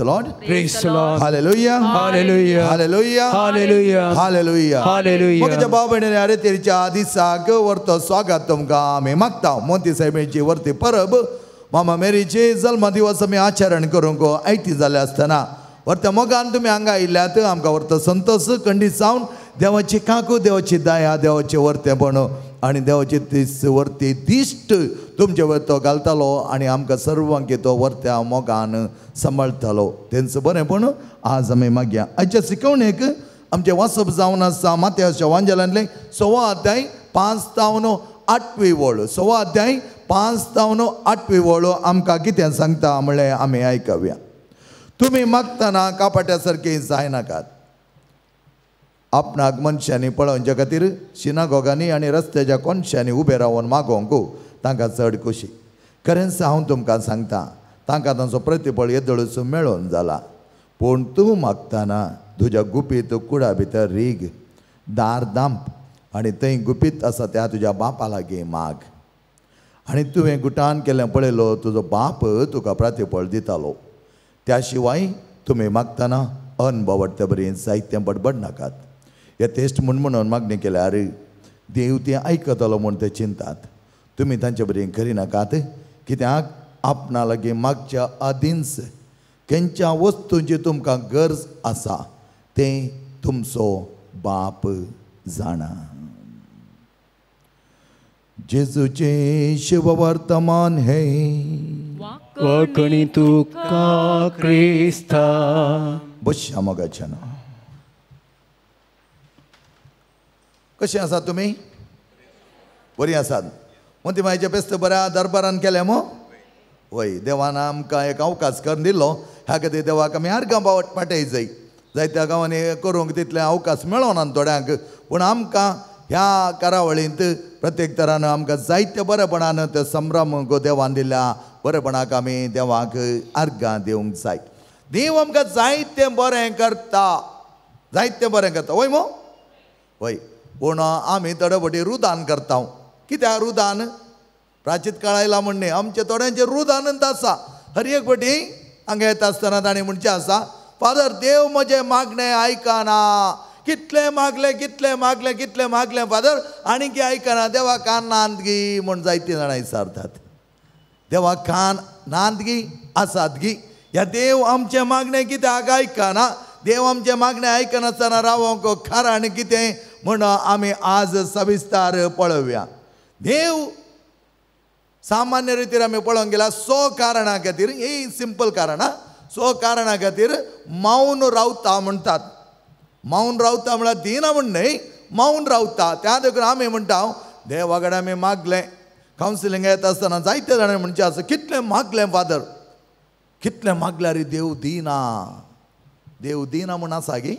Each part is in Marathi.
the Lord. Praise the Lord. Hallelujah. Hallelujah. Hallelujah. Hallelujah. Hallelujah. Hallelujah. मग जब बाबा ने स्वागतम का मागता मोती साहेबांची वरती परब मामा मेरीचे जल्म दिवस आम्ही आचरण करूंक आयती जाले आसतना वर्त मोगान तुम्ही हांगा आयिल्ल्यात आमकां संतोष खंडीत जावन देवाची काकू देवाची दया देवाचे बनो आणि देवाचे तीस वरती दिश्ट तुमचे वयर तो घालतालो आणि आमकां सर्वांक तो वरत्या मोगान सांबाळतालो तेंचो पूण आज आमी मागया आयच्या शिकवणेक आमचे वासप जावन आसा मात्या शेवांजलांतलें सवा अध्याय पांच तावन आठवी वळ सवा अध्याय पांच तावन आठवी वळ आमकां कितें सांगता म्हळ्यार आमी आयकव्या तुमी मागतना कापाट्या सारकी जायनाकात आपणाक मनशांनी पळोवच्या खातीर शिनागोगांनी आनी रस्त्याच्या कोनशांनी उबे रावन मागोवंकू तांकां चड खोशी खरेंच हांव तुमकां सांगता तांकां तांचो प्रतिफळ येदळूच मेळोवन जाला पूण तूं मागताना तुज्या गुपीत कुडा भितर रीग दार दांप आनी थंय गुपीत आसा त्या तुज्या बापा लागीं माग आनी तुवें गुटान केलें पळयलो तुजो बाप तुका प्रतिफळ दितालो त्या शिवाय तुमी मागतना अनबवडते बरी साहित्य बडबड नाकात या टेस्ट म्हूण म्हणून मागणी केल्यार देव ते आयकतलो म्हूण ते चिंतात तुमी तांचे बरें करिनाकात कित्याक आपणा लागीं मागच्या आदींच खंयच्या वस्तूंची तुमकां गरज आसा ते तुमचो बाप जाणा जेजूचे वर्तमान हे कोंकणी तुका क्रिस्ता बश्या ना कशी आसात तुमी बरी आसात मग म्हाजे बेस्त बऱ्या दरबारान केलें मो वय देवान आमकां एक अवकाश करून दिल्लो ह्या खातीर देवाक आमी हर गांवा पाटय जाय जायत्या गांवांनी करूंक तितले अवकाश मेळो ना थोड्यांक पूण आमकां ह्या कारावळींत प्रत्येक तरान आमकां जायत्या बरेपणान ते संभ्रम गो देवान दिल्या बरेपणाक आमी देवाक आर्गां दिवंक जाय देव आमकां जायतें बरें करता जायतें बरें करता वय मो वय पूण आमी थोडे फावटी रुदान करता कित्याक रुदान प्राचीत काळ आयला म्हणणे आमचे थोड्यांचे रुदानंद आसा हर एक फावटी हांगा येता आसतना ताणें म्हणचें आसा फादर देव म्हजें मागणे आयकना कितले मागले कितले मागले कितले मागले फादर की आयकना देवा कान नांदगी म्हूण जायतीं जाणां विचारतात देवा कान नांदगी आसात गी ह्या देव आमचे मागणें कित्याक आयकना देव आमचे मागणे आयकनासतना रावंक खार आनी कितें म्हण आम्ही आज सविस्तर पळव्या देव सामान्य रितीर आम्ही पळोवंक गेला सो कारणा खातीर ही सिंपल कारणां सो कारणा खातीर मौन रावता म्हणतात मौन रावता म्हळ्यार दिना म्हण न्हय मौन रावता त्या देखून आम्ही म्हणटा देवा कडेन आमी मागलें कावन्सिलींग येता आसतना जायते जाणांनी म्हणचें आसा कितलें मागलें फादर कितलें रे देव दिना देव दिना म्हण आसा गी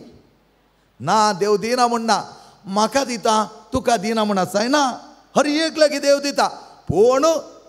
ना देव दिना म्हण ना म्हाका दिता तुका दिना म्हण आसाय ना हर लागी देव दिता पूण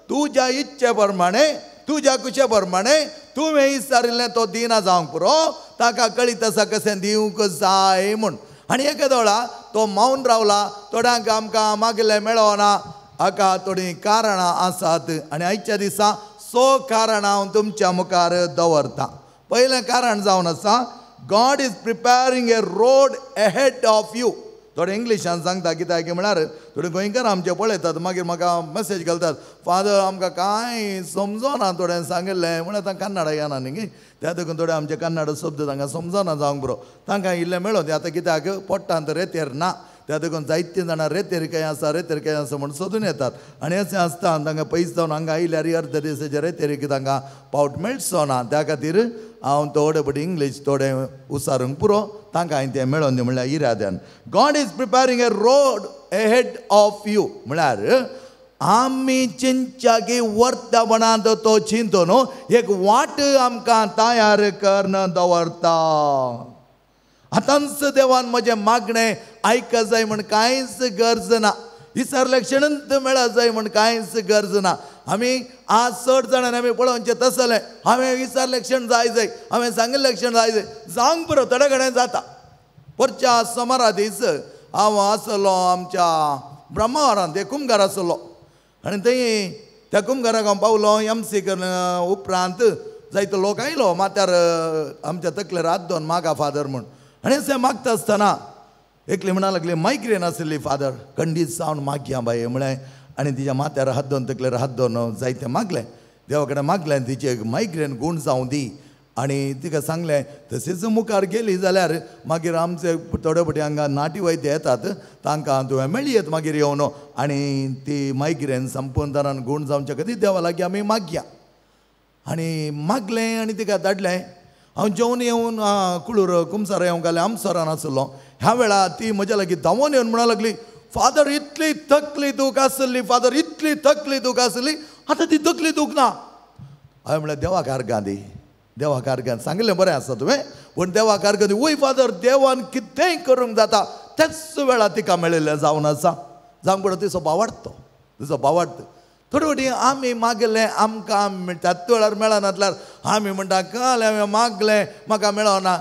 तुज्या इच्छे प्रमाणे तुज्या कुशे प्रमाणे तुवें इचारिल्लें तो दिना जावंक पुरो ताका कळीत आसा कशें दिवंक जाय म्हूण आनी एक दोळा तो मावून रावला थोड्यांक आमकां मागिल्लें मेळोना हाका थोडीं कारणां आसात आनी आयच्या दिसा सो कारणां हांव तुमच्या मुखार दवरता पयलें कारण जावन आसा God is preparing a road ahead of you थोडे इंग्लिशान सांगता कित्याक म्हळ्यार थोडे गोंयकार आमचे पळयतात मागीर म्हाका मेसेज घालतात फादर आमकां कांय समजोना थोड्यान सांगिल्लें म्हळ्यार तांकां कन्नडा येना न्ही त्या देखून थोडे आमचे कन्नड शब्द तांकां समजना जावंक बरो तांकां इल्लें मेळोन आतां कित्याक रे रेतेर ना त्या देखून जायते जाणां रेतेर काय आसा रेतेर काय आसा म्हण सोदून येतात आनी अशें आसता तांकां पयस जावन हांगा आयल्यार अर्ध रे रेतेर तांकां पावट मेळचो ना त्या खातीर हांव थोडे बट इंग्लीश थोडे उसारूंक पुरो तांकां हांवें तें मेळोवन दी म्हणल्यार इराद्यान God is preparing a road ahead of you म्हळ्यार आमी चिंचागी वर्तपणांत तो चिंतो न्हू एक वाट आमकां तयार करन दवरता आतांच देवान म्हजें मागणें आयक जाय म्हण कांयच गरज ना ही लक्षणंत मेळत जाय म्हण कांयच गरज ना आमी आज चड जाणांनी आमी पळोवचें तसलें हांवें विचार लक्षण जाय जाय हांवें सांगिल्लें लक्षण जाय जाय जावंक पुरो थोडे कडेन जाता परच्या सोमारा दीस हांव आसलो आमच्या ब्रह्मावरांत कुमगार आसलो आनी थंय त्या कुमघराक हांव पावलो एम सी उपरांत जायतो लोक आयलो माथ्यार आमच्या तकलेर हात दोन मागा फादर म्हूण आनी मागता आसतना एकले म्हणा लागले मायग्रेन आशिल्ली फादर कंडीज जाऊन मागया बाई म्हळें आणि तिच्या माथ्यार हात दोन तकले हात धुवन जायते मागलें देवा कडेन मागलें तिचे मायग्रेन गूण जावं दी आणि तिका सांगलें तशीच मुखार गेली जाल्यार मागीर आमचे थोडे फटी हांगा नाटी वैद्य येतात तांकां तुवें येत मागीर येवन आनी ती मायग्रेन तरान गूण जावच्या खातीर देवा लागीं आमी मागया आणि मागलें आणि तिका धाडलें हांव जेवन येवन कुळूर कुमसार येवंक घालें आमसरान आसलो ह्या वेळा ती मजा लागली धांवून येऊन म्हणा लागली फादर इतली थकली दूख आसली फादर इतली थकली दूख आसली आता ती तकली दुख ना हांवें म्हणलें देवा आर्गां दी देवाक आर्गां सांगिल्लें बरें आसा तुवें पूण देवा वय फादर देवान कितेंय करूंक जाता त्याच वेळा तिका मेळिल्लें जावन आसा जावं पडो तिचो बावाडतो तिचो बावाडतो थोडे फावटी आमी मागलें आमकां त्याच वेळार मेळनातल्यार आमी म्हणटा काल हांवें मागलें म्हाका मेळना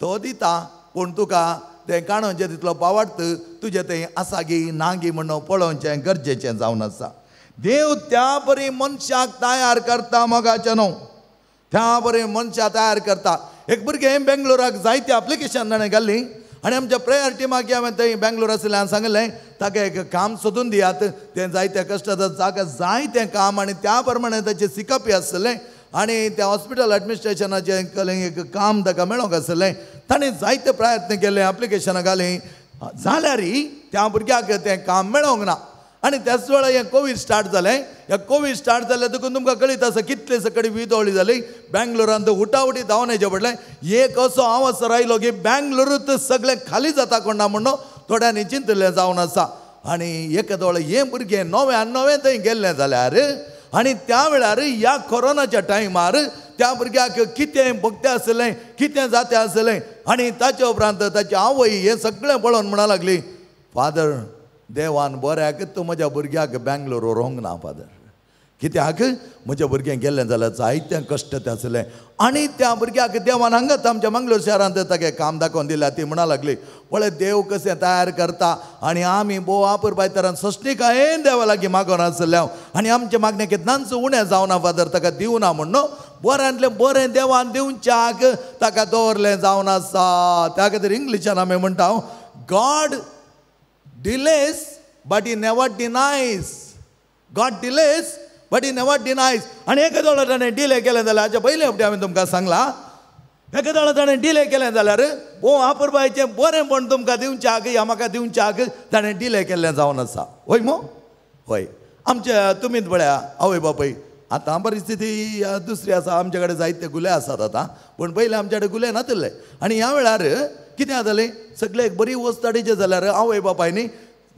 तो दिता पूण तुका तें काणोवचें तितलो पावाडत तुजें तें आसा गी ना गी म्हणून पळोवचें गरजेचें जावन आसा देव त्या परी मनशाक तयार करता मोगाचें न्हू त्या परी मनशाक तयार करता एक भुरगें बेंगलोराक जायते एप्लिकेशन ताणें घाल्ली आनी आमच्या प्रेयर टिमाक हांवें थंय बेंगलोर आसलें सांगलें ताका एक काम सोदून दियात तें जायते कश्ट ताका जायते काम आनी त्या प्रमाणे ताचें सिकपी आसतलें आनी त्या हॉस्पिटल एडमिनिस्ट्रेशनाचें एक काम ताका मेळोंक आसलें ताणें जायते प्रयत्न केले एप्लिकेशनां घाली जाल्यार त्या भुरग्याक तें काम मेळोंक ना आनी त्याच वेळार हें कोवीड स्टार्ट जालें हें कोवीड स्टार्ट जालें देखून तुमकां कळीत आसा कितले सकडी विदोळी जाली बँगलोरान हुटावटी धांवन येचें पडलें एक असो अवसर आयलो की बँगलोरूत सगळें खाली जाता कोण ना म्हणून थोड्यांनी चिंतलें जावन आसा आनी एक वेळा हें भुरगें आनी नवें थंय गेल्लें जाल्यार आनी त्या वेळार ह्या कोरोनाच्या टायमार त्या भुरग्याक कितें भोगतें आसलें कितें जाते आसलें आनी ताचे उपरांत ताची आवय हें सगळें पळोवन म्हणा लागली फादर देवान बऱ्याक तूं म्हज्या भुरग्याक बेंगलोर व्हरोंक ना फादर कित्याक म्हज्या भुरगें गेल्लें जाल्यार जायतें कश्ट तें आसलें आनी त्या भुरग्याक देवान हांगात आमच्या मंगलोर शहरांत तागे काम दाखोवन दिलां ती म्हणा लागली पळय देव कशें तयार करता आनी आमी बो आपूर बायतारान कांय देवा लागीं मागोन आसल्या आनी आमचे मागण्या कितनांच उणें जावना फादर ताका दिवना म्हण न्हू ಬೊರಂದ್ಲೆ बरें देवान दिवच्याक ताका दवरलें जावन आसा त्या खातीर इंग्लिशान आमी म्हणटा हांव God delays but he never denies God delays but he never denies आनी एका दोळा ताणें डिले केलें जाल्यार हाचे पयलीं हेपटी हांवें तुमकां सांगलां एका दोळा ताणें डिले केलें जाल्यार ओ आपुरबायचें बरें पण तुमकां दिवच्याक ह्या म्हाका दिवच्याक ताणें डिले केल्लें जावन आसा हय मो हय आमचे तुमीच पळया आवय बापूय आतां परिस्थिती दुसरी असा आमच्याकडे कडेन जायते गुले असतात आता पण पहिले आमच्याकडे कडेन गुले नातले आणि ह्या वेळार कितें सगळे एक बरी वस्ताडेचें जाल्यार आवय बापाय न्ही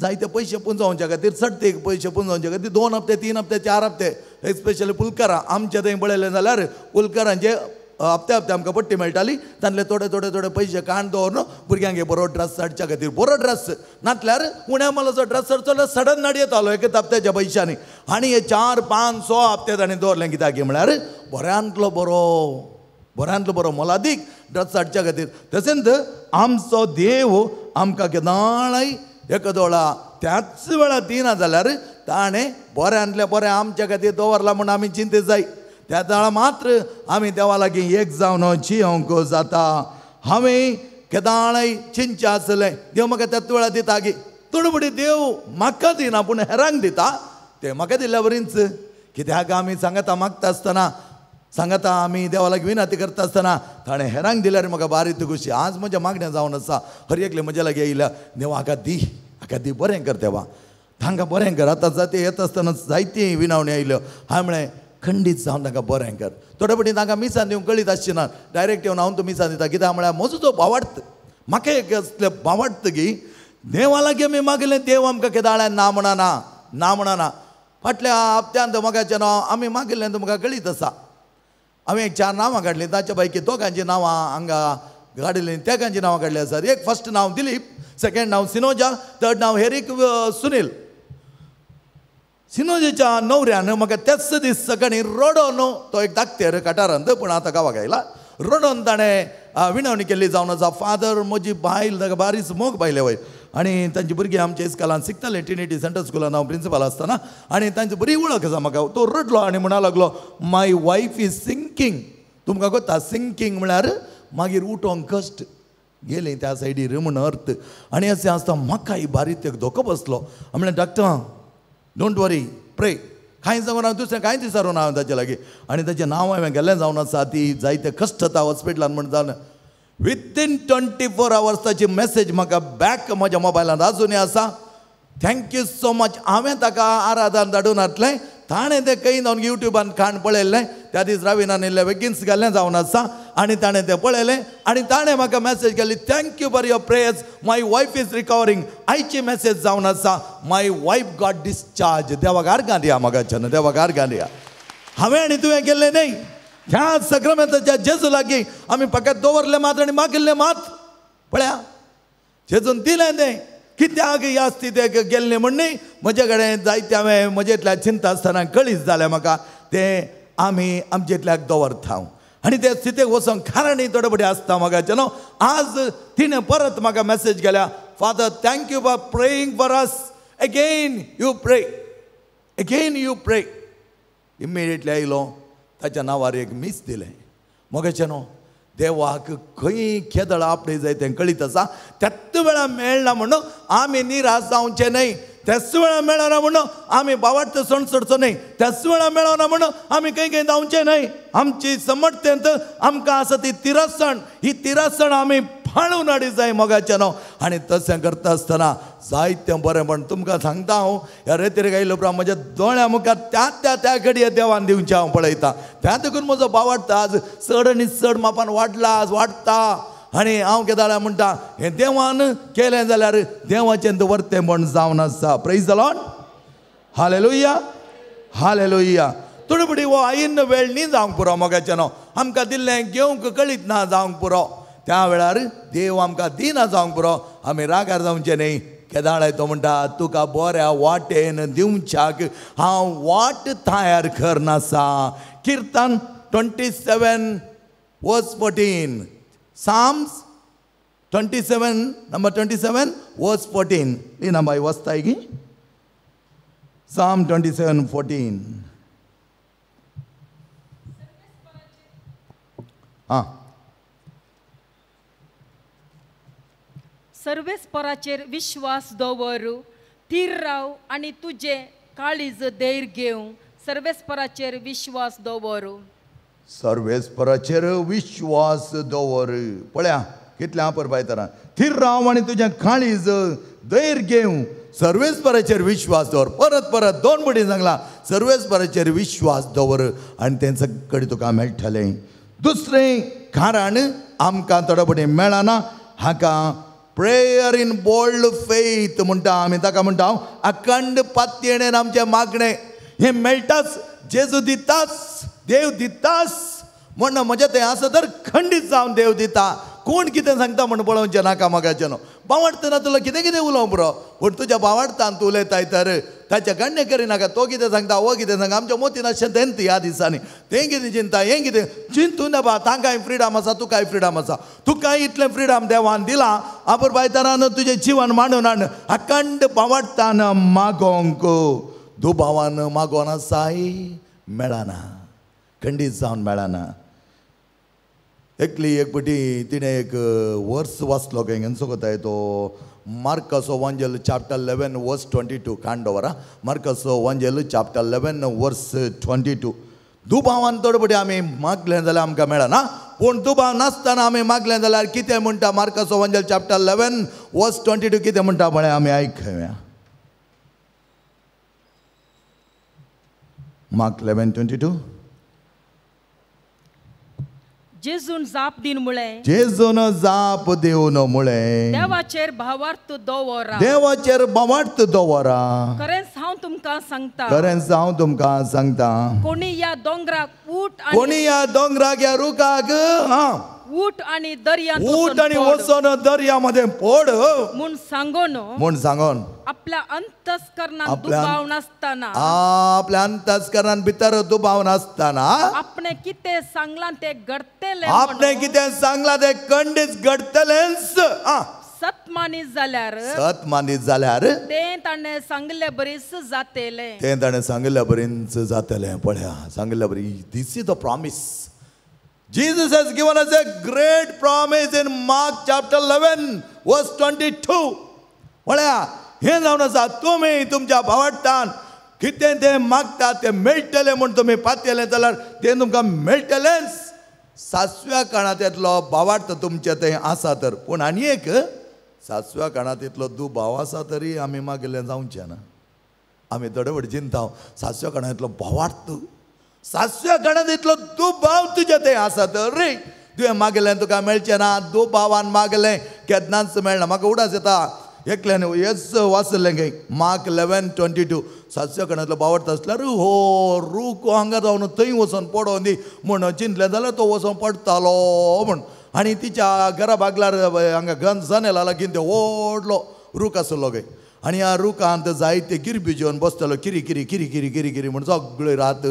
जायते पैसे पुंजवच्या खातीर चडतेक पैसे पुंजवच्या खातीर दोन हप्ते तीन हप्ते चार हप्ते स्पेशली पुलकारां आमच्या थंय पळयलें जाल्यार पुलकारांचे हप्ते हप्ते आमकां पट्टी मेळटाली तांतले थोडे थोडे थोडे पयशे काण दवरून भुरग्यांक बरो ड्रेस हाडच्या खातीर बरो ड्रेस नातल्यार उण्या मोलाचो ड्रेस जाल्यार सडन नाडयेत येतालो एक हप्त्याच्या पयशांनी आनी हे चार पांच स हप्ते ताणें दवरले कित्याक म्हळ्यार बऱ्यांतलो बरो बऱ्यांतलो बरो मोलादीक ड्रेस हाडच्या खातीर तशेंच आमचो देव आमकां केदाळय एक दोळा त्याच वेळार दिना जाल्यार ताणें बऱ्यांतल्या बरें आमच्या खातीर दवरला म्हूण आमी चिंतेत जाय त्या दाळा मात्र आम्ही देवा लागी एक जावन जियोंक जाता हांवें केदाळय चिंच असले देव म्हाका त्यात वेळा दिता गे देव म्हाका दिना पूण हेरांक दिता तें म्हाका दिल्या बरींच कित्याक आमी सांगता मागता आसतना सांगता आमी देवा लागी विनाती करता आसतना ताणें हेरांक दिल्यार म्हाका बारीक खुशी आज म्हज्या मागण्या जावन आसा हर एकले म्हज्या लागीं येयल्या देव हाका दी हाका दी बरें कर देवा तांकां बरें कर आतां जाती येता आसतना जायती विनावणी आयल्यो हांवें म्हळें खंडीत जावन तांकां बरें हेंकर थोडे फावटी तांकां मिसान दिवंक कळीत आसची ना डायरेक्ट येवन हांव तो मिसान दिता कित्याक म्हळ्यार म्हजो जो भावार्थ म्हाका एक असले की देवा लागीं आमी मागिल्लें देव आमकां केदाळ्यान ना म्हणना ना म्हणना फाटल्या हप्त्यान धमकाचें नांव आमी मागिल्लें तुमकां कळीत आसा आमी एक चार नांवां काडलीं ताच्या पैकी दोगांची नांवां हांगा काडिल्लीं तेगांची नांवां काडलीं आसात एक फस्ट नांव दिलीप सेकेंड नांव सिनोजा थर्ड नांव हेरीक सुनील सिनोजेच्या नवऱ्यानं मग त्याच दीस सकाळी रडोन तो एक धाकटेर काटारांत पण आता गावा आयला रडोन ताणें विनवणी केली जावन आसा फादर म्हजी बायल ताका बारीस मोग बायले वय आनी तांची भुरगीं आमच्या इस्कॉलान शिकताले ट्रिनिटी सेंटर स्कुलान हांव प्रिंसिपल आसतना आनी तांची बरी ओळख आसा म्हाका तो रडलो आनी म्हणा लागलो माय वायफ इज सिंकींग तुमकां कोता सिंकींग म्हळ्यार मागीर उठोंक कश्ट गेलें त्या सायडीर म्हूण अर्थ आनी अशें आसता म्हाका ही बारीक धोको बसलो म्हणल्यार डॉक्टर डोंट वरी प्रे कांय जाऊन हांव दुसरें कांय विचारून हांव ताचे लागीं आनी ताचें नांव हांवें गेल्लें जावन आसा ती जायते कश्ट जाता हॉस्पिटलान म्हण जावन विथीन ट्वेंटी फोर अवर्स ताची मॅसेज म्हाका बॅक म्हज्या मोबायलान आजुनूय आसा थँक्यू सो मच हांवें ताका आराधान धाडून हाडलें ताणें तें खंय जावन युट्यूबान खाण पळयल्लें त्या दीस राविनान इल्लें वेगिन्स घाल्लें जावन आसा आणि ताणें तें पळयलें आणि ताणें म्हाका मॅसेज केली thank you for your prayers my wife is recovering आयची मॅसेज जावन आसा माय वायफ गॉट डिस्चार्ज देवाक आर्गां दिया म्हाका छंद देवाक आर्गां दिया हांवें आनी तुवें केल्लें न्ही ह्या सक्रमेंताच्या जेजू लागीं आमी फकत दवरलें मात आनी मागिल्लें मात पळया जेजून दिलें तें कित्याक ह्या स्थितीक गेल्लें म्हण न्ही म्हजे कडेन जायते हांवें इतल्या चिंता आसतना कळीत जालें म्हाका तें आमी इतल्याक दवरता आणि ते स्थितीक वचून कारण थोडे आसता असं मग आज तिने परत म्हाका मेसेज केल्या father thank you for praying for us again you pray again you pray immediately आयो त्याच्या नावार एक मिस दिले चलो देवाक खेदळ जाय आपले कळीत असा त्या वेळा मेळना म्हणून आमी निराश जावचे न्हय वेळा വേണം മേളാനാമുണ്ടോ आम्ही बावाटचं सण सोडचो नाही त्याच वेळा मेळना म्हणून आम्ही काही काही धावचे नाही आमची समर्थ्यंत आमकां आसा ती तिरसण ही तिरसण आम्ही फाळून हाडी जाय मोगाचे न्हू आनी तशें करता आसतना जायतें बरें म्हण तुमकां सांगता हांव ह्या रेतीर गायलो उपरांत म्हज्या दोळ्या मुखार त्या त्या त्या घडये देवान दिवचें हांव पळयतां त्या देखून म्हजो बावाट आज चड आनी चड मापान वाडला आज वाडटा आनी हांव केदाळ्या म्हणटा हें देवान केलें जाल्यार देवाचें दवरतें म्हण जावन आसा praise the lord hallelujah hallelujah थोडी फुडें हो आईन वेळ न्ही जावंक पुरो मोगाचें न्हू आमकां दिल्लें घेवंक कळीत ना जावंक पुरो त्या वेळार देव आमकां दिना जावंक पुरो आमी रागार जावचे न्ही केदाळे तो म्हणटा तुका बऱ्या वाटेन दिवच्याक हांव वाट तयार करनासा किर्तन twenty seven verse fourteen Psalms 27, number 27, verse 14. ఈ నంబర్ ఈ వస్తాయి సామ్ ట్వంటీ సెవెన్ ఫోర్టీన్ सर्वेस्पराचेर विश्वास दवर थीर राव आनी तुजे काळीज धैर्य घेवं सर्वेस्पराचेर विश्वास दवर सर्वेस्पराचेर विश्वास दवर पळया कितले आपर पायतारा थिर राव आनी खाणीज काळीज धैर्य घेवन सर्वेस्पराचेर विश्वास दवर परत परत दोन बडी सांगला सर्वेस्पराचेर विश्वास दवर आनी तें सगळें तुका मेळटले दुसरें कारण आमकां थोडे मेळना हाका प्रेयर इन बोल्ड फेथ म्हणटा आमी ताका म्हणटा हांव अखंड पातयेणेन आमचे मागणें हें मेळटाच जेजू दिताच देव दितास म्हणणं म्हणजे ते असं तर खंडीत जावन देव दिता कोण कितें सांगता म्हण पळोवन जेनाका म्हाका न्हू बावाट तेन्ना तुला कितें कितें उलोवंक पुरो पूण तुज्या बावाडतान तूं उलयताय तर ताचें गण्य करिनाका तो कितें सांगता वो कितें सांगता आमच्या मोतीन अशें तेंत ह्या दिसांनी तें कितें चिंता हें कितें ना बा तांकांय फ्रिडम आसा तुकाय फ्रिडम आसा तुकाय इतलें फ्रिडम देवान दिलां आपूण बायतारान तुजें जिवन मांडून हाड अखंड बावाडतान मागोंक दुबावान मागोना साय मेळना खंडीत जाऊन मेळना एकली एक पटी तिणें एक वर्स वाचलो हेंगेन कोताय तो मार्कसो जेल chapter eleven verse twenty two कांड वरा मार्कसो वंजेल chapter eleven verse twenty two दुबावान तोडपटी आमी मागलें जाल्यार आमकां मेळना पूण दुबाव नासतना आमी मागलें जाल्यार कितें म्हणटा मार्कसो वंजेल chapter eleven verse twenty two कितें म्हणटा म्हळें आमी आयकया मार्क लेवन ट्वेंटी टू जेजून जाप दिन मुळे जेजून जाप देऊन मुळे देवाचेर भावार्थ दवरा देवाचेर भावार्थ दवरा खरेंच हांव तुमकां सांगता खरेंच हांव तुमकां सांगता कोणी या दोंगराक उठ कोणी या दोंगराक या रुखाक ऊट आणि दर्या ऊट आणि दर्या मध्ये पोड म्हणून सांगोन म्हणून सांगोन आपल्या अंतस्करणात दुबाव नसताना आपल्या अंतस्करणात भितर दुबाव नसताना आपणे किते सांगला ते घडतले आपणे किते सांगला ते कंडीच घडतलेच आ सतमानीत जाल्यार सतमानीत जाल्यार ते ताणें सांगिल्ले बरीच जातेले ते ताणें सांगले बरीच जातेले पळया सांगले बरी this is the promise Jesus has given us a great promise in Mark chapter 11, verse 22. म्हळ्या हे जावन आसा तुमी तुमच्या भावाटान कितें तें मागता तें मेळटले म्हूण तुमी पातयलें जाल्यार तें तुमकां मेळटलेंच सासव्या काणांत येतलो भावार्थ तुमचें तें आसा तर पूण आनी एक सासव्या काणांत इतलो दुभाव आसा तरी आमी मागिल्लें जावचें ना आमी थोडे फावट चिंता सासव्या काळांत इतलो भावार्थ सासव्या गणात इतलो दुबाव तुझ्या ते आसा तर रे तुवें मागलें तुका मेळचें ना दुबावान मागलें केन्नाच मेळना म्हाका उडास येता एकल्यान येस वाचलें गे मार्क लेवन ट्वेंटी टू सातशे कणांतलो बावट आसल्यार हो रूक हांगा जावन थंय वचोन पडोन दी म्हण चिंतलें जाल्यार तो वचोन पडटालो म्हण आनी तिच्या घरा बागलार हांगा गंज लागलो लागीन ते ओडलो रूक आसलो गे आणि ह्या रुखांत जायते गिरबी जेवण बसतालो किरी किरी किरी किरी किरी किरी म्हण सगळे रात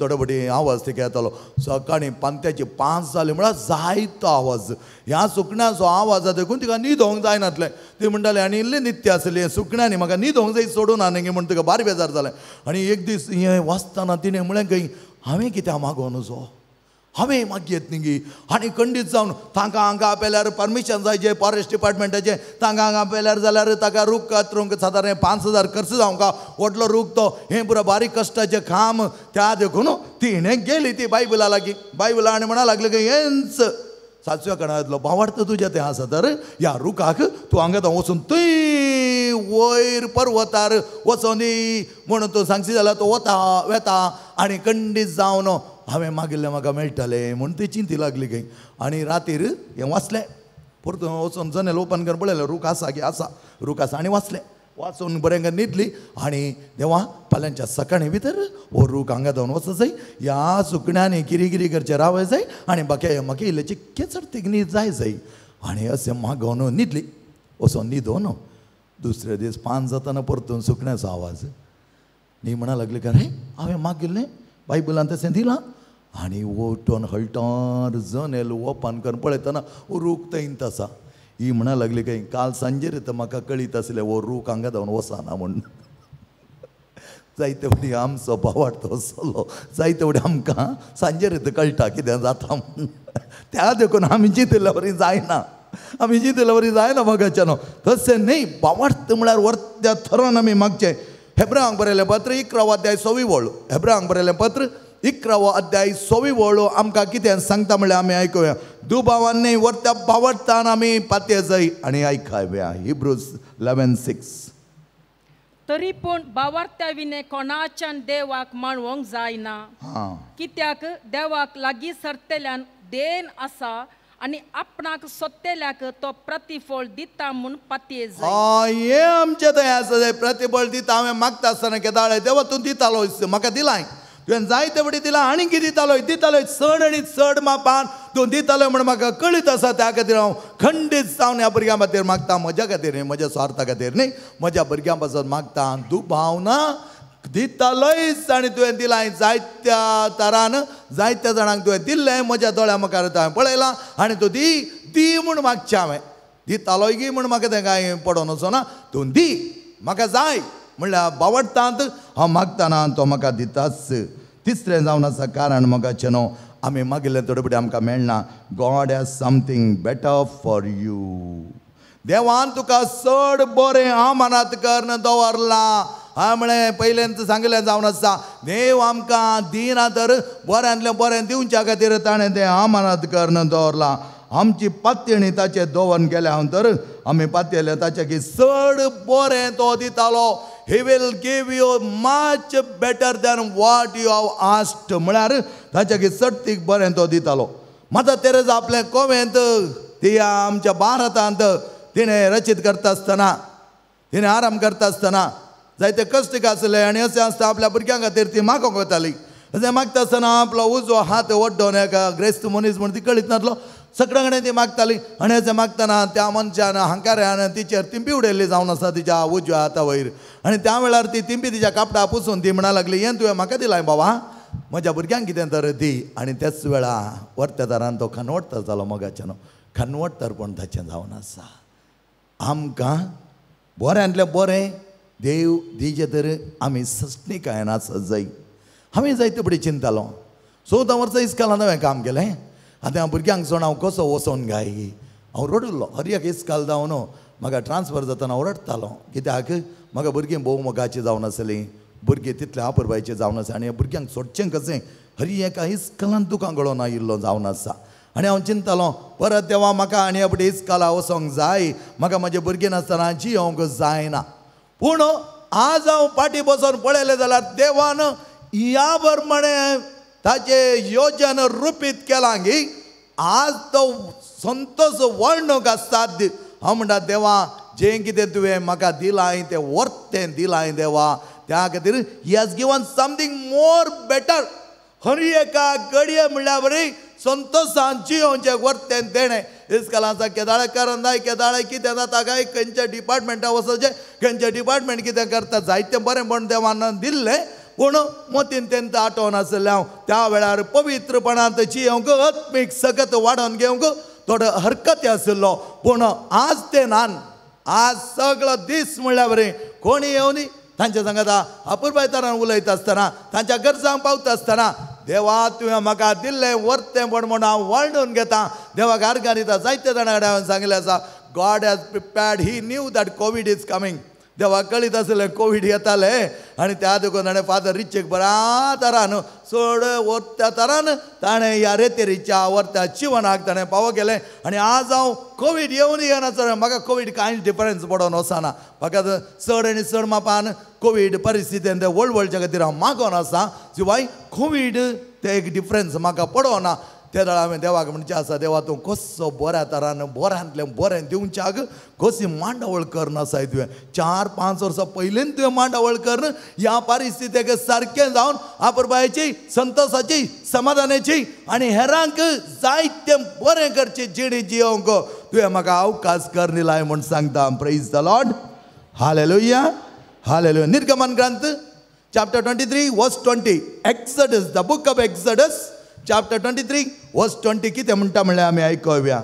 थोडे आवाज ते येतालो सकाळी पांत्याचे पांच जाले म्हणजे जायतो आवाज ह्या सुकण्याचो आवाज देखून तिका न्हीद होवंक जायनातले ते म्हणटालें आणि इल्ले नित्य आसलें सुकण्यांनी म्हाका न्हीद होवंक जाय सोडून गे म्हण तुका बार बेजार जालें आणि एक दीस हे वाचताना तिणें म्हळें खंय हांवें कित्याक मागोन नजो हांवें येत न्ही आनी खंडीत जावन तांकां हांगा आपेल्यार परमिशन जे फॉरेस्ट डिपार्टमेंटाचे तांकां हांगा आपयल्यार जाल्यार ताका रूख कातरूंक सादारण पांच हजार खर्च जावंक व्हडलो रूख तो हें पुरो बारीक कश्टाचें काम त्या देखून तिणें गेली ती बायबला लागीं बायबला आनी म्हणा लागलें की हेंच सातव्या येतलो भावार्थ तुजे ते आसा तर ह्या रुखाक तूं हांगा तो वचून तूं वयर पर्वतार वचोनी म्हणून तूं सांगशी जाल्यार तो वता वेता आनी कंडीत जावन हांवें मागिल्लें म्हाका मेळटलें म्हूण ती चिंती लागली खंय आनी रातीर हें वाचलें परतून वचून जनेल ओपन करून पळयलें रूख आसा की आसा रूख आसा आनी वाचलें वाचून बरें न्हिदली आनी देवा फाल्यांच्या सकाळी भितर हो रूख हांगा धावन वचो जाय ह्या सुकण्यांनी किरी किरी करचे रावय जाय आनी बाकी म्हाका इल्लेची केचड न्हीद जाय जाय आनी असे मागोवन न्हिदली वचोन न्हिदोन दुसरे दीस पान जाताना परतून सुकण्याचो आवाज न्ही म्हणा लागले रे हांवें मागिल्लें बायबलान तशें दिलां आनी ओटोन हळटार जनेल वोपान करून पळयतना रूख थंय तसा ही म्हणा लागली काय काल रे येता म्हाका कळीत आसलें वो रूख हांगा जाऊन वसाना म्हूण जायते फावटी आम स्वभाव वाडटलो जायते फावटी आमकां सांजेर तर कळटा कितें जाता म्हण त्या देखून आमी जितले वरी जायना आमी जितले वरी जायना मगाच्यान तशें न्ही बावार्थ म्हळ्यार वर्त्या थरोन आमी मागचें हेब्रांक बरयलें पत्र इकरा वाद्याय सवी व्हळ हेब्रांक बरयलें पत्र इकरावो अध्याय सोवी वळो आमकां कितें सांगता म्हळ्यार आमी आयकुया दुबावांनी वरत्या पावडटान आमी पातये जाय आनी आयकाव्या हिब्रूज लेवन सिक्स तरी पूण बावार्थ्या विने कोणाच्यान देवाक मानवंक जायना कित्याक देवाक लागीं सरतेल्यान देन आसा आनी आपणाक सोदतेल्याक तो प्रतिफळ दिता म्हूण पातये जाय हे आमचे थंय आसा प्रतिफळ दिता हांवें मागता आसतना केदाळे देवा तूं दितालो म्हाका दिलाय तुवें जायते ते फावटी दिलां आनी कितें दितालो दितालो चड आनी चड मापान तूं दितालो म्हण म्हाका कळीत आसा त्या खातीर हांव खंडीत जावन ह्या भुरग्यां खातीर मागता म्हज्या खातीर न्ही म्हज्या स्वार्था खातीर न्ही म्हज्या भुरग्यां पासून मागता आनी तूं भावना दितालोयच आनी तुवें दिलां हांवें जायत्या तरान जायत्या जाणांक तुवें दिल्लें म्हज्या दोळ्या मुखार हांवें पळयलां आनी तूं दी दी म्हूण मागचें हांवें दितालोय गी म्हूण म्हाका तें कांय पडोन वचो ना तूं दी म्हाका जाय म्हणल्यार बावडटात हांव मागताना तो म्हाका दिताच तिसरें जावन आसा कारण म्हाका चेनो आमी मागिल्ले थोडे फुडें आमकां मेळना God has something better for you देवान तुका चड बरें आमानात कर्ण दवरलां हांवें म्हळें पयल्यांच सांगलें जावन आसा देव आमकां दिना तर बऱ्यांतलें बरें दिवच्या खातीर ताणें तें आमानात कर्ण दवरलां आमची पातयणी ताचें दवन गेल्या नंतर तर आमी पातयले ताचें की चड बरें तो दितालो he will give you much better than what you have आस्ट म्हळ्यार ताच्या की तीक बरें तो दितालो माता तेरेज आपलें कोवेंत तिया आमच्या भारतांत तिणें रचीत करता आसतना तिणें आराम करता आसतना जायते कश्टीक आसले आनी अशें आसता आपल्या भुरग्यां खातीर ती मागोंक वताली अशें मागता आसतना आपलो उजो हात ओड्डोन एका ग्रेस्त मनीस म्हणून ती कळीत नासलो सगळ्या कडेन ती मागताली आनी अशें मागतना त्या मनशान हांकारान तिचेर तिंपी उडयल्ली जावन आसा तिच्या उजव्या हाता वयर आणि त्या वेळार ती तिंबी तिच्या कापडा पुसून ती म्हणा लागली हें तुवें म्हाका दिलाय बाबा म्हज्या भुरग्यांक कितें तर दी आनी त्याच वेळा वर्तेदारान तो तर जालो खनवट तर पूण ताचें जावन आसा आमकां बऱ्यांतलें बरें देव दिजे तर आमी सस्टिकायन आसत जाय हांवें जायते बडी चिंतालो चवदा वर्सां इस्कालान हांवें काम केलें आतां हांव भुरग्यांक सोड हांव कसो वचोन गाय हांव रडलो एक इस्काल जावन म्हाका ट्रान्सफर जातना हांव रडतालो कित्याक म्हाका भुरगीं भोवमुखाचें जावन आसलीं भुरगीं तितलें आपुरबायचें जावन आसा आनी भुरग्यांक सोडचें कशें हरी एका इस्कलान तुका ना आयिल्लो जावन आसा आनी हांव चिंतालो परत देवा म्हाका आनी आपटे हिस्कला वचोंक जाय म्हाका म्हजे भुरगें नासतना जियोंक जायना पूण आज हांव पाटी बसोन पळयलें जाल्यार देवान ह्या प्रमाणे ताचे योजन रुपीत केलां की आज तो संतोश वर्णूक आसता हांव म्हणटा देवा जें कितें तुवें म्हाका दिलां तें वर्थ तें दिलां देवा त्या खातीर he has given something more better हरी एका घडये म्हणल्या बरी संतोशांची हांचे वर्थ तें देणें इसकालांचा केदाळेकारां जाय केदाळे कितें ना काय खंयच्या डिपार्टमेंटा वचचें खंयचें डिपार्टमेंट कितें करता जायतें बरें म्हण देवान दिल्लें पूण मतीन तेंकां आटोवन आसलेलें हांव त्या वेळार पवित्रपणान तची हांव आत्मीक सगत वाडोवन घेवंक थोडो हरकत आशिल्लो पूण आज ते नान आज सगळं दीस म्हणल्या बरे कोणी येऊन तांच्या सांगता अपुरबाय तरान उलयता आसतना तांच्या गरजांक पावता आसतना देवा तुवें म्हाका दिल्लें म्हण म्हण हांव वर्णून घेता देवाक आर्गार जायते जाणां कडेन हांवें सांगिल्लें आसा God has prepared he knew that covid is coming कळीत कोविड येत येताले आणि त्या देखून ताणें फादर रिचेक बरा तरान सोड वरत्या तरान ताणें ह्या रेतेरीच्या वरत्या चिवनाक ताणे पावो केले आणि आज हांव कोविड येऊन येना चड म्हाका कोविड कांयच डिफरन्स पडोन वचना म्हाका चड आनी चड मापान कोविड परिस्थितीन ते व्हड व्हडच्या खातीर हांव मागोन आसा शिवाय कोविड ते एक डिफरन्स म्हाका पडोना दळ हांवें देवाक म्हणचें आसा देवा तूं कसो बऱ्या तरान बऱ्यांतल्यान बरें चाग कशी मांडावळ करना आसाय तुवें चार पांच वर्सां पयलीं तुवें मांडावळ कर ह्या परिस्थितीक सारकें जावन बायची संतोशाची समाधानाची आनी हेरांक जायतें बरें करचें जिणे जियोंक तुवें म्हाका अवकाश कर लाय म्हूण सांगता praise the lord hallelujah hallelujah निर्गमन ग्रंथ twenty three verse twenty Exodus the book of Exodus chapter twenty three verse twenty कितें म्हणटा म्हणल्यार आमी आयकव्या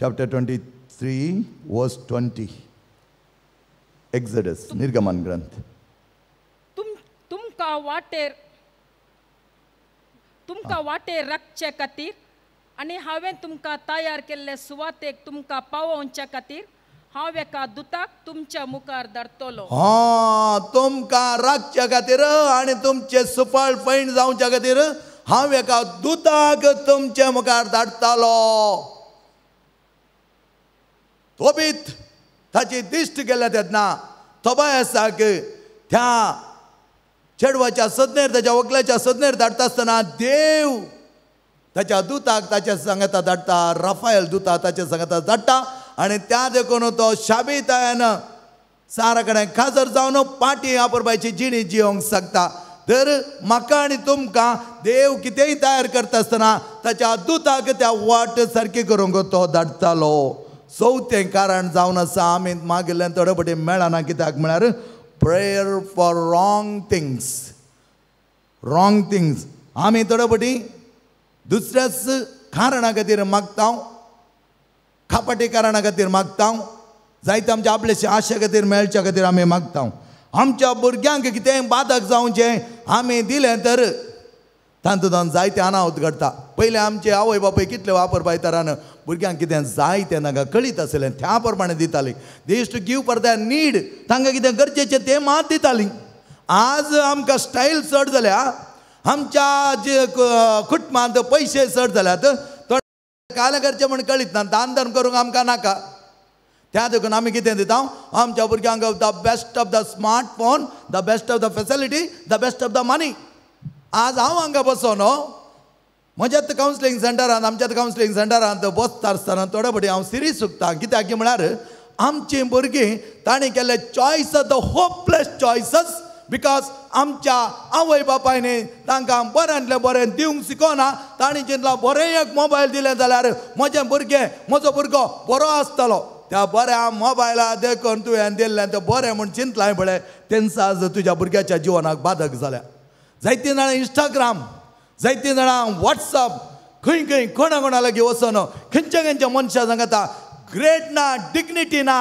chapter twenty three verse twenty Exodus निर्गमन ग्रंथ तुम तुमकां वाटेर तुमकां वाटेर राखचे खातीर आनी हांवें तुमकां तयार केल्ले सुवातेक तुमकां पावोवच्या खातीर हांव एका दुताक तुमच्या मुखार धरतलो हा तुमकां राखच्या खातीर आनी तुमचे सुपाळ पैण जावच्या खातीर हांव एका दुताक तुमच्या मुखार धाडटालो तोबीत ताची दिश्ट गेल्या तेन्ना की त्या चेडवाच्या सदनेर ताच्या वकल्याच्या सदनेर धाडटा आसतना देव ताच्या दुताक ताच्या संगता धाडटा राफायल दुता ताच्या सांगाता धाडटा आणि त्या देखून तो शाबितायेन सारा कडेन खाजर जावन पाटी बायची जिणी जिवंक शकता तर म्हाका आणि तुमकां देव कितेंय तयार करता आसतना ताच्या दुताक त्या वाट सारकी करूंक तो धाडटालो चवथें कारण जावन आसा आमी मागिल्ल्यान थोडे फटी मेळना कित्याक म्हळ्यार prayer for wrong things wrong things आमी थोडे फटी दुसऱ्याच कारणा खातीर मागता खापटी खातीर मागता जायते आमच्या आपलेशे आशे खातीर मेळच्या खातीर आमी मागता आमच्या भुरग्यांक कितेंय बाधक जावचें आमी दिलें तर तातूंत जायते आना घडटा पयलें आमचे आवय बापूय कितले वापर पायतारान भुरग्यांक कितें जाय तें तांकां कळीत आसलें त्या प्रमाणे दितालीं they to give for their need तांकां कितें गरजेचें तें मात दितालीं आज आमकां स्टायल चड जाल्या आमच्या जे कुटुंबांत पयशे चड जाल्यात काल करचें म्हण कळीत ना दान धर्म करूंक आमकां नाका त्या देखून आमी कितें दिता आमच्या भुरग्यांक the best of the smartphone the best of the facility the best of the money आज हांव हांगा न्हू म्हज्यात कावन्सिलींग सेंटरांत आमच्यात कावन्सिलींग सेंटरांत बसता आसतना थोडे फुडें हांव सिरीज चुकता कित्याक की म्हळ्यार आमचीं भुरगीं ताणें केल्ले choice the hopeless choices because आमच्या आवय बापायने तांकां बऱ्यांतले बरें दिवंक शिकोना तांणी चिंतला बरें एक मोबायल दिले जाल्यार म्हजें भुरगें म्हजो भुरगो बरो आसतलो त्या बऱ्या मोबायला देखून तुवें दिल्लें तें बरें म्हूण चिंतलाय पळय तेंसा आज तुज्या भुरग्याच्या जिवनाक बाधक जाल्या जायती जाणां इंस्टाग्राम जायतीं जाणां वॉट्सअप खंय खंय कोणा कोणा लागीं वचोन खंयच्या खंयच्या मनशां सांगता ग्रेट ना डिग्निटी ना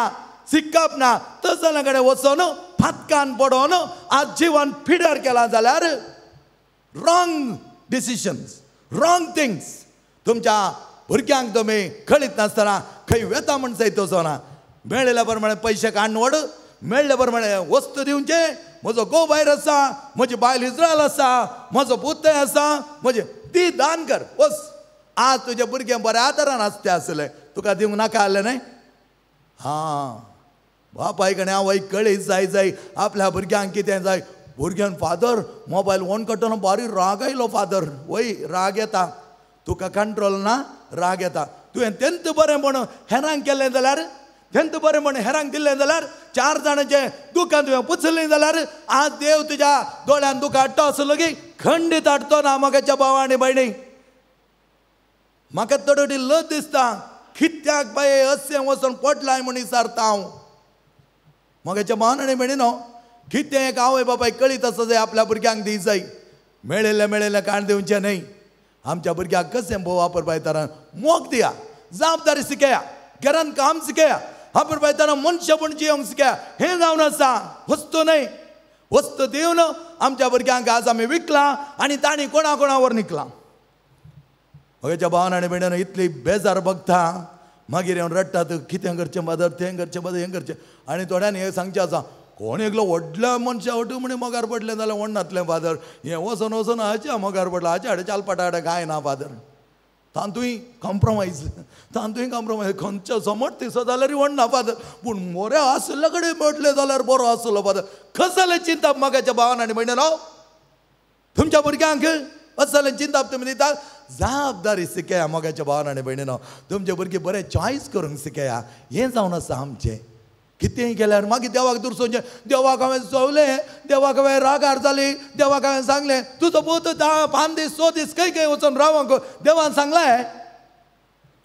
शिकप ना तसल्या कडेन वचोन फातकान पडोन आज जीवन पिड्यार केला जाल्यार रॉंग डिसिशन्स रॉंग थिंग्स तुमच्या भुरग्यांक तुम्ही खळीत नासतना खंय वेता म्हण सैत वचो ना मेळिल्या प्रमाणे पैसे वड मेळ्ळे प्रमाणे वस्तू दिवचे म्हजो गो भायर आसा म्हजी बायल इज्रायल आसा म्हजो पुतय आसा म्हजे ती दान कर वस आज तुजे भुरगे बऱ्या आदारान आसते आसले तुका दिवंक नाका आसले न्हय हां बापायक कडेन हांव एक कळीत जाय जाय आपल्या भुरग्यांक कितें जाय भुरग्यान फादर मोबायल वन करतना बारी राग आयलो फादर वय राग येता तुका कंट्रोल ना राग येता तुवें तेंत बरें म्हण हेरांक केलें जाल्यार तेंत बरें म्हण हेरांक दिल्लें जाल्यार चार जाणांचें दुखां तुवें पुचलें जाल्यार आज देव तुज्या दोळ्यान तुका हाडटो असो लगीत खंडीत हाडटो ना म्हाका भाव आनी भयणी म्हाका तडटी लज दिसता कित्याक बाये असें वचून पोटलाय म्हूण विचारता हांव मग हेच्या मानणे मेळ्ळे न्हू कितें आवय बापाय कळीत आसा जाय आपल्या भुरग्यांक दी जाय मेळयल्या मेळयल्या काण दिवचें न्हय आमच्या भुरग्यांक कशें भोव वापर तारा मोग दिया जबाबदारी शिकया घरान काम शिकया वापरपाय तारा मनशापण जिवंक शिकया हें जावन आसा वस्तू न्हय वस्तू देवन आमच्या भुरग्यांक आज आमी विकला आनी ताणी कोणा कोणावर निकला म्हज्या भावना आनी भेणेन इतली बेजार बघता मागीर हांव रडटा कितें करचें मदत तें करचें मदत हें करचें आनी थोड्यांनी हें सांगचें आसा कोण एकलो व्हडल्या मनशा वटू म्हणून मोगार पडलें जाल्यार व्हड नातलें फादर हें वचोन वचोन हाच्या मोगार पडला हाच्या हाडे चालपाटा हाडे कांय ना फादर तांतूय कॉम्प्रोमायज तांतूय कॉम्प्रोमायज खंयचो समट तिसो जाल्यार व्हड ना फादर पूण मोऱ्या आसल्या कडेन मेळटलें जाल्यार बरो आसलो फादर कस जालें चिंताप मोगाच्या भावान आनी म्हणलें राव तुमच्या भुरग्यांक कस जालें चिंताप तुमी दितात जबाबदारी शिकया मोगाच्या भावान आणि भयणीनो तुमचे भरगे बरे चॉईस करूंक शिकया हे जावन आसा आमचे कितेंय केल्यार मागीर देवाक दुरसोनचें देवाक हांवें सोवले देवाक हांवें रागार जाली देवाक हांवें सांगलें तुजो पूत दा पांच दीस स दीस खंय खंय वचून रावंक देवान सांगलाय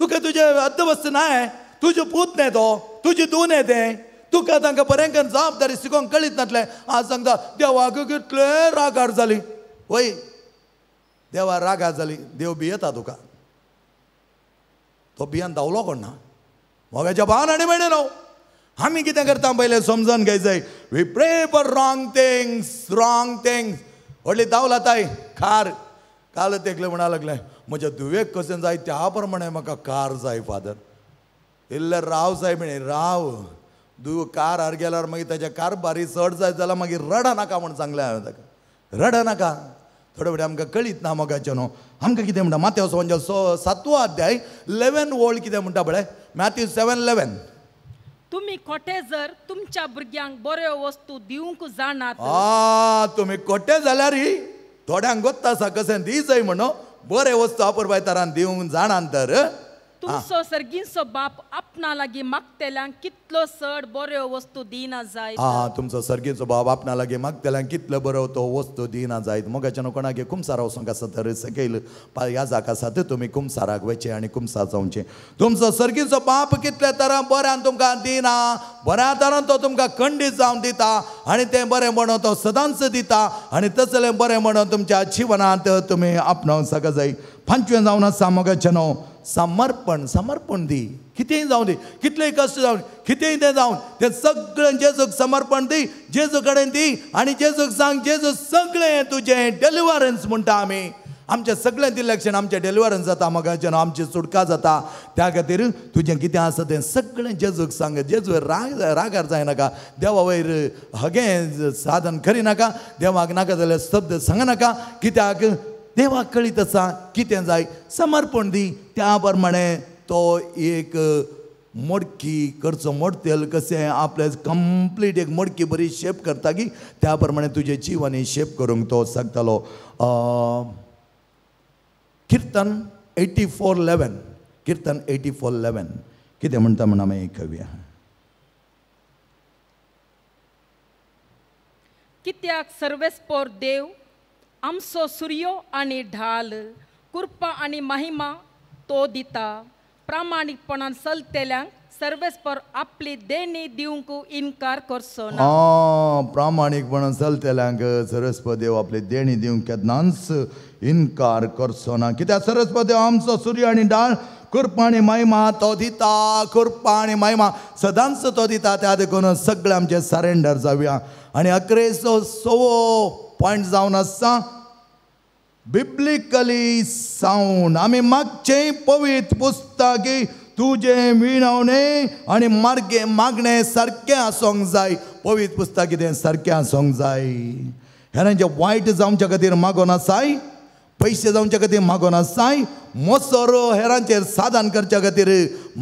तुका तुजें अद्दवस्त नाय तुजे पूत न्हे तो तुजें दून हे तें तुका तांकां करून जबाबदारी शिकोवंक कळीत नासलें आज सांगता देवाक कितले रागार जाली वय देवा रागा जाली देव भियेता तुका तो बियान धावलो कोण ना मोगाच्या भावान आनी म्हणे न्हू हो. आम्ही कितें करता पहिले समजून घ्यायचंय we pray for wrong things wrong things व्हडली धावला ताय खार काल तेकले म्हणा लागलें म्हज्या धुवेक कशें जाय त्या प्रमाणे म्हाका कार जाय फादर इल्ले राव जाय म्हणे राव दु कार हार गेल्यार मागीर ताच्या कार बारी चड जाय जाल्यार मागीर रडा नाका म्हूण सांगले हांवें ताका रडा नाका थोडे फुडें आमकां कळीत ना मोगाचे न्हू आमकां कितें म्हणटा सो म्हणजे सो सातवो अध्याय लेवेन वर्ड कितें म्हणटा पळय मॅथ्यू सेवन लेवेन तुम्ही खोटे जर तुमच्या भुरग्यांक बऱ्यो वस्तू दिवंक जाणात आ तुम्ही खोटे जाल्यार ही थोड्यांक गोत्ता आसा कशें दिसय म्हणून बरे वस्तू वापरपाय तरान दिवंक जाणान तर तुमचो सर्गींचो बाप आपणा लागीं मागतेल्यांक कितलो सड बऱ्यो वस्तू दिना जायत हा तुमचो सर्गींचो बाप आपणा लागीं मागतेल्यांक कितलो बरो तो वस्तू दिना जायत मोगाच्यान कोणागे कुमसार वसंक आसा तर सकयल ह्या जाका आसा ते तुमी कुमसाराक आणि आनी कुमसार जावचे तुमचो सर्गींचो बाप कितले तरान बऱ्यान तुमकां दिना बऱ्या तरान तो तुमकां खंडीत जावन दिता आणि ते बरे म्हणून तो सदांच दिता आणि तसलें बरे म्हणून तुमच्या जिवनांत तुमी आपणावंक सका जाय पांचवें जावन आसा मोगाच्यानो समर्पण समर्पण दी कितेंय जावं दी कितले कश्ट जावन कितेंय तें जावन तें सगळें जेजूक समर्पण दी जेजू कडेन दी आनी जेजूक सांग जेजू सगळें तुजें डेलिवरन्स म्हणटा आमी आमचें सगळें लक्षण आमचें डेलिवरन्स जाता जेन्ना आमची सुटका जाता त्या खातीर तुजें कितें आसा तें सगळें जेजूक सांग जेजू राग रागार जायनाका देवा वयर हगें साधन करिनाका देवाक नाका जाल्यार शब्द सांगनाका कित्याक देवा कळीत असा कितें जाय समर्पण दी त्या प्रमाणे तो एक मडकी करचो मडतेल कसे आपले कंप्लीट एक मडकी बरी शेप करता की त्या तुझे तुजे शेप करूंक तो सांगतालो किर्तन एटी फोर लेवन किर्तन एटी फोर लेवन कितें म्हणटा म्हण आमी ऐकव्या कित्याक सर्वेस्पोर देव आमचो सूर्यो आणि ढाल कृपा आणि महिमा तो दिता प्रामाणीकपणान चलतेल्यांक सर्वेस्पर आपली देणी दिवंक इनकार करचो ना प्रामाणीकपणान चलतेल्यांक देव आपली देणी दिवंक केन्नाच इनकार करचो ना कित्याक सर्वेस्पर देव आमचो सूर्य आणि ढाल कृपाणे महिमा तो दिता आणि महिमा सदांच तो दिता त्या देखून सगळे आमचे सरेंडर जाऊया आणि अकरेचो सवो पॉयंट जाऊन आसा बिब्लिकली साऊंड आम्ही मागचे पवित पुस्तकी तुझे विणवणे आणि मार्गे मागणे सारखे आसूंक जाय पवित पुस्तक कितें सारकें आसूंक जाय जे वायट जाऊच्या खातीर मागून आसाय पयशे जावच्या खातीर मागोन आसाय मोसरो हेरांचेर साधन करच्या खातीर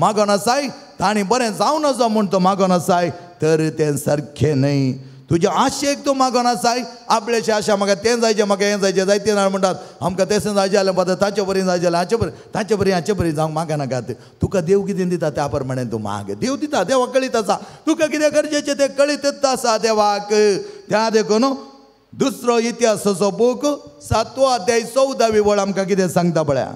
मागोन आसाय ताणें बरें जावं आसा म्हूण तो मागोन आसाय तर तें सारकें न्हय तुज्या आशेक तूं मागोन आसाय आपलेशें आशा म्हाका तें जायचें म्हाका हें जायचें जायते ना म्हणटात आमकां तें जाय जाल्यार पाता ताचे बरें जाय जाल्यार हाचे बरें ताचे बरें हाचे बरें जावंक म्हाका नाकात तुका देव कितें दिता त्या प्रमाणे तूं माग देव दिता देवाक कळीत आसा तुका कितें गरजेचें तें कळीत आसा देवाक त्या देखून दुसरो इतिहासाचो बूक सातवो अध्याय चवदावी वळ आमकां कितें सांगता पळया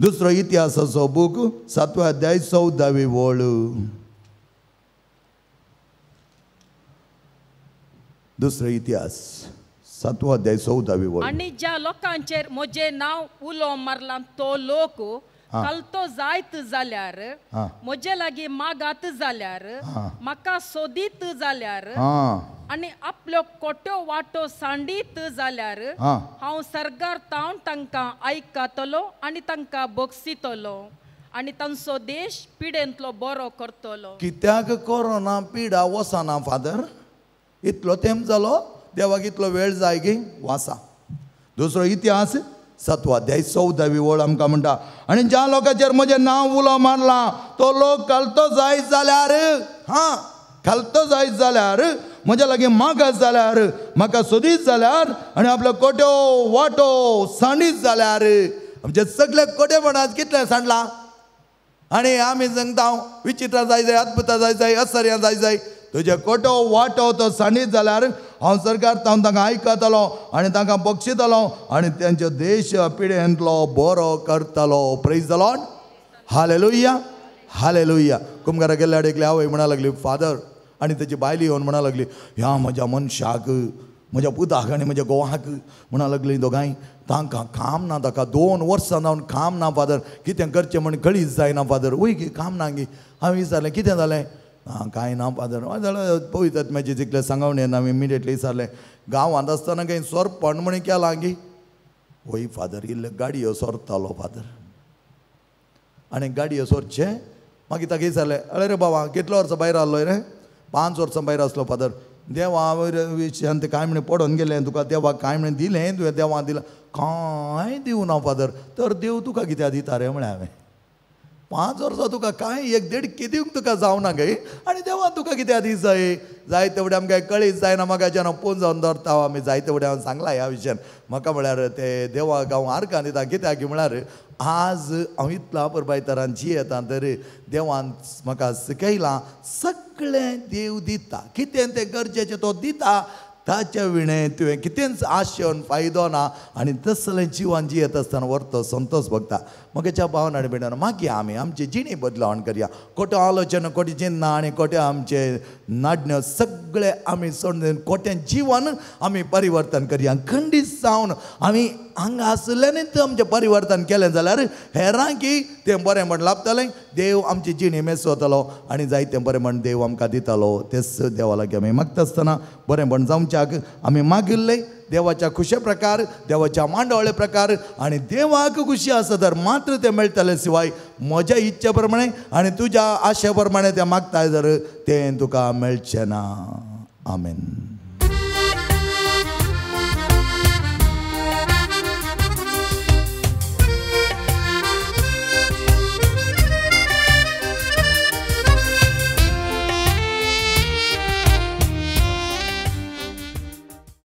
दुसरो इतिहासाचो बूक सातवो अध्याय चवदावी वळ दुसरो इतिहास सातवो अध्याय चवदावी वळ आनी ज्या लोकांचेर म्हजें नांव उलो मारलां तो लोक कलतो जायत जाल्यार म्हजे लागीं मागात जाल्यार म्हाका सोदीत जाल्यार आणि आपलो कोट्यो वाटो सांडीत जाल्यार हा सरकार तावन तांकां आयकतलो आणि तांकां बक्षितलो आणि तांचो देश पिडेंतलो बरो करतलो कित्याक कोरोना पिडा वसना फादर इतलो तेम जालो देवाक इतलो वेळ जाय गे वासा दुसरो इतिहास सत्वाध्याय चौदावी ओळ आमकां म्हणटा आणि ज्या लोकांचेर म्हजें नांव उलो मारला तो लोक घालतो जायत जाल्यार हां खालतो जायत जाल्यार म्हज्या लागीं मागास जाल्यार म्हाका सोदीत जाल्यार आनी आपलो कोट्यो वाटो सांडीत जाल्यार आमचे सगळे कोटेपणाच कितले सांडला आनी आमी सांगता विचित्र जाय जाय अद्भुतां जाय जाय असर्या जाय जाय तुजे कोटो वाटो तो सांडीत जाल्यार हांव सरकार तावन तांकां आयकतलो आनी तांकां बक्षितलो आनी तांचो देश पिड्यांतलो बरो करतलो प्रेज जालो लॉर्ड हालेलुया हाले कुमकार कुमगारा आडे आडेकले आवय म्हणा लागली फादर आणि त्याची बायली येवन म्हणा लागली ह्या म्हज्या मनशाक म्हज्या पुताक आनी म्हज्या घोवाक म्हणा लागली दोगांय तांकां काम ना ताका दोन वर्सां जावन काम ना फादर कितें करचें म्हण कळीच जायना फादर वय गे काम ना गे हांवें विचारलें कितें जालें आं कांय ना फादर जाल्यार पळयतात मॅची जिकले सांगवणे हांवें इमिडियेटली विचारलें गांवांत आसतना काही सोरपण म्हण केलां आंगी वय फादर इल्ले गाडयो सोरतालो फादर आनी गाडयो सोरचें मागीर ताका अरे अळे रे बाबा कितलो वर्ष बाहेर आलोय रे पाच वर्ष बाहेर असलो फादर देवा विशयान तें कांय म्हणे पडून गेलें तुका देवाक काय म्हणे दिलें तुवें देवा काय कांय दिवना फादर तर देव तुका कित्याक दिता रे म्हळ्यार हांवें पांच वर्सां तुका कांय एक देड किदीक तुका जावना गे आनी देवा तुका कितें आदी जाय जाय तेवढे आमकां कळीत जायना म्हाका जेन्ना पोन जावन दरता आमी जाय तेवढे हांवें सांगला ह्या विशयान म्हाका म्हळ्यार ते देवाक हांव आर्कान दिता कित्याक म्हळ्यार आज हांव इतला परबाय तरान येता तर देवान म्हाका शिकयलां सगळें देव दिता कितें तें गरजेचें तो दिता ताचे विणें तुवें कितेंच आशेवन फायदो ना आनी तसलें जिवन येता आसतना व्हर तो संतोश भोगता म्हाका च्या पावन हाडून मागीर आमी आमची जिणे बदलावण करया आलो आलोचना कोटे चिन्ना आनी कोटे आमचे नाडण सगळे आमी सोडून कोटे जिवन आमी परिवर्तन करया खंडीत जावन आमी हांगा ते आमचें परिवर्तन केलें जाल्यार हेरांकी तें बरें म्हण लाभतलें देव आमची जिणे मेसवतलो आनी जायतें बरें म्हण देव आमकां दितालो तेच देवा लागीं आमी मागता आसतना बरें म्हण जावच्याक आमी मागिल्लें देवाच्या खुशे प्रकार देवाच्या मांडवळे प्रकार आणि देवाक खुशी आसा तर मात्र ते मेळटले शिवाय म्हज्या इच्छेप्रमाणे आणि तुझ्या आशेप्रमाणे ते मागताय जर ते तुका मेळचें ना आमेन